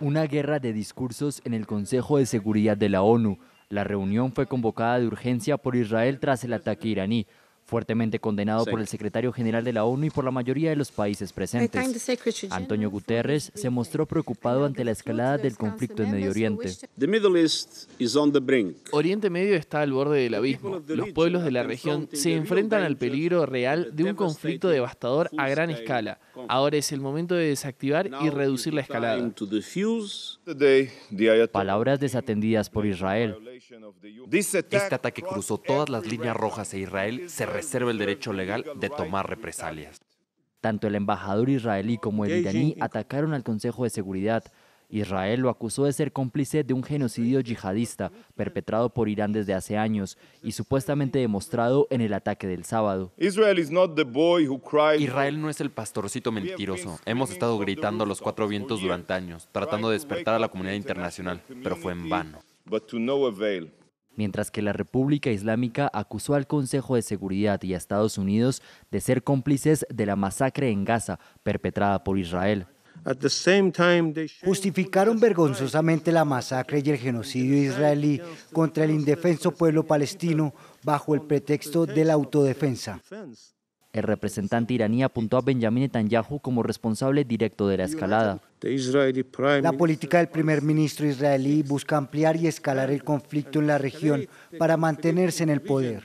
Una guerra de discursos en el Consejo de Seguridad de la ONU. La reunión fue convocada de urgencia por Israel tras el ataque iraní fuertemente condenado por el secretario general de la ONU y por la mayoría de los países presentes. Antonio Guterres se mostró preocupado ante la escalada del conflicto en Medio Oriente. Oriente Medio está al borde del abismo. Los pueblos de la región se enfrentan al peligro real de un conflicto devastador a gran escala. Ahora es el momento de desactivar y reducir la escalada. Palabras desatendidas por Israel. Este ataque cruzó todas las líneas rojas e Israel se reserva el derecho legal de tomar represalias. Tanto el embajador israelí como el iraní atacaron al Consejo de Seguridad. Israel lo acusó de ser cómplice de un genocidio yihadista perpetrado por Irán desde hace años y supuestamente demostrado en el ataque del sábado. Israel no es el pastorcito mentiroso. Hemos estado gritando a los cuatro vientos durante años, tratando de despertar a la comunidad internacional, pero fue en vano mientras que la República Islámica acusó al Consejo de Seguridad y a Estados Unidos de ser cómplices de la masacre en Gaza perpetrada por Israel. Justificaron vergonzosamente la masacre y el genocidio israelí contra el indefenso pueblo palestino bajo el pretexto de la autodefensa. El representante iraní apuntó a Benjamin Netanyahu como responsable directo de la escalada. La política del primer ministro israelí busca ampliar y escalar el conflicto en la región para mantenerse en el poder.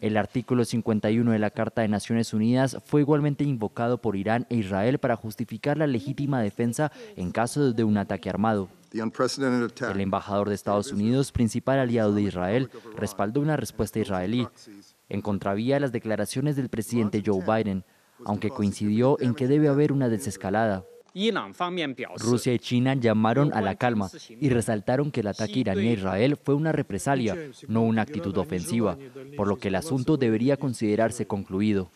El artículo 51 de la Carta de Naciones Unidas fue igualmente invocado por Irán e Israel para justificar la legítima defensa en caso de un ataque armado. El embajador de Estados Unidos, principal aliado de Israel, respaldó una respuesta israelí en contravía las declaraciones del presidente Joe Biden, aunque coincidió en que debe haber una desescalada. Rusia y China llamaron a la calma y resaltaron que el ataque iraní a Israel fue una represalia, no una actitud ofensiva, por lo que el asunto debería considerarse concluido.